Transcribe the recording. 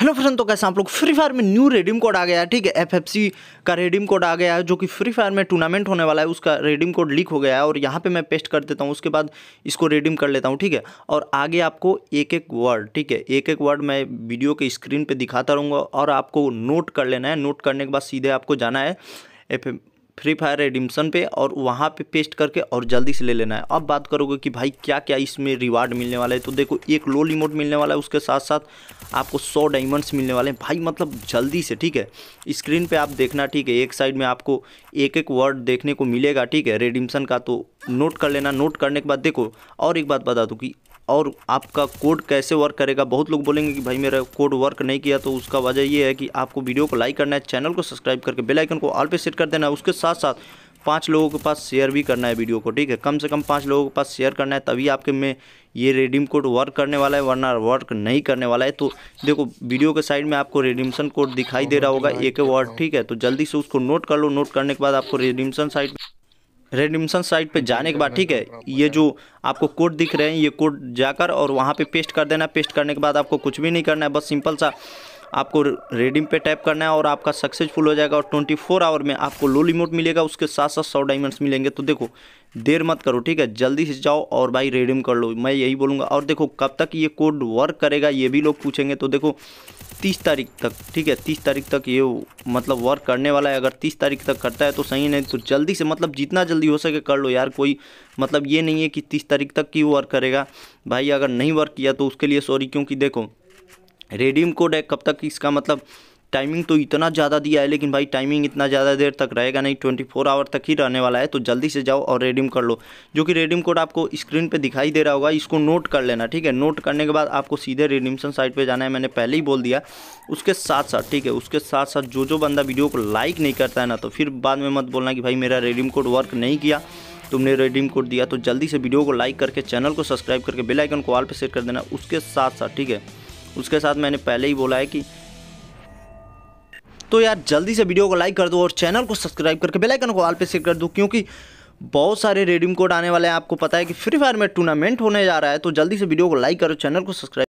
hello friend तो कैसे आप लोग फ्री फायर में न्यू रेडीम कोड आ गया है ठीक है एफएफसी का रेडीम कोड आ गया है जो कि फ्री फायर में टूर्नामेंट होने वाला है उसका रेडीम कोड लीक हो गया है और यहाँ पे मैं पेस्ट कर देता हूँ उसके बाद इसको रेडीम कर लेता हूँ ठीक है और आगे आपको एक एक वर्ड ठीक है एक एक वर्ड मैं वीडियो के स्क्रीन पर दिखाता रहूँगा और आपको नोट कर लेना है नोट करने के बाद सीधे आपको जाना है एफ फ्री फायर रेडिम्सन पे और वहाँ पे पेस्ट करके और जल्दी से ले लेना है अब बात करोगे कि भाई क्या क्या इसमें रिवार्ड मिलने वाला है तो देखो एक लो रिमोट मिलने वाला है उसके साथ साथ आपको सौ डायमंड्स मिलने वाले हैं भाई मतलब जल्दी से ठीक है स्क्रीन पर आप देखना ठीक है एक साइड में आपको एक एक वर्ड देखने को मिलेगा ठीक है रेडिम्सन का तो नोट कर लेना नोट करने के बाद देखो और एक बात बता दूँ कि और आपका कोड कैसे वर्क करेगा बहुत लोग बोलेंगे कि भाई मेरा कोड वर्क नहीं किया तो उसका वजह ये है कि आपको वीडियो को लाइक करना है चैनल को सब्सक्राइब करके बेल आइकन को ऑल पे सेट कर देना है उसके साथ साथ पाँच लोगों के पास शेयर भी करना है वीडियो को ठीक है कम से कम पाँच लोगों के पास शेयर करना है तभी आपके में ये रेडीम कोड वर्क करने वाला है वरना वर्क नहीं करने वाला है तो देखो वीडियो के साइड में आपको रेडीमसन कोड दिखाई दे रहा होगा एक वर्ड ठीक है तो जल्दी से उसको नोट कर लो नोट करने के बाद आपको रेडीमसन साइड रेडिमसन साइट पे जाने के बाद ठीक है ये जो आपको कोड दिख रहे हैं ये कोड जाकर और वहाँ पे पेस्ट कर देना पेस्ट करने के बाद आपको कुछ भी नहीं करना है बस सिंपल सा आपको रेडीम पे टैप करना है और आपका सक्सेसफुल हो जाएगा और ट्वेंटी फोर आवर में आपको लो लिमोट मिलेगा उसके साथ साथ सौ डायमंड्स मिलेंगे तो देखो देर मत करो ठीक है जल्दी से जाओ और भाई रेडीम कर लो मैं यही बोलूँगा और देखो कब तक ये कोड वर्क करेगा ये भी लोग पूछेंगे तो देखो तीस तारीख तक ठीक है तीस तारीख तक ये मतलब वर्क करने वाला है अगर तीस तारीख तक करता है तो सही नहीं तो जल्दी से मतलब जितना जल्दी हो सके कर लो यार कोई मतलब ये नहीं है कि तीस तारीख तक ही वर्क करेगा भाई अगर नहीं वर्क किया तो उसके लिए सॉरी क्योंकि देखो रेडियम कोड है कब तक इसका मतलब टाइमिंग तो इतना ज़्यादा दिया है लेकिन भाई टाइमिंग इतना ज़्यादा देर तक रहेगा नहीं ट्वेंटी फोर आवर तक ही रहने वाला है तो जल्दी से जाओ और रेडीम कर लो जो कि रेडीम कोड आपको स्क्रीन पे दिखाई दे रहा होगा इसको नोट कर लेना ठीक है नोट करने के बाद आपको सीधे रेडिमशन साइट पे जाना है मैंने पहले ही बोल दिया उसके साथ साथ ठीक है उसके साथ साथ जो जो बंदा वीडियो को लाइक नहीं करता है ना तो फिर बाद में मत बोलना कि भाई मेरा रेडीम कोड वर्क नहीं किया तुमने रेडीम कोड दिया तो जल्दी से वीडियो को लाइक करके चैनल को सब्सक्राइब करके बेलाइकन को ऑल पर सेट कर देना उसके साथ साथ ठीक है उसके साथ मैंने पहले ही बोला है कि तो यार जल्दी से वीडियो को लाइक कर दो और चैनल को सब्सक्राइब करके बेल आइकन को ऑल पे सेट कर दो क्योंकि बहुत सारे रेडीम कोड आने वाले हैं आपको पता है कि फ्री फायर में टूर्नामेंट होने जा रहा है तो जल्दी से वीडियो को लाइक करो चैनल को सब्सक्राइब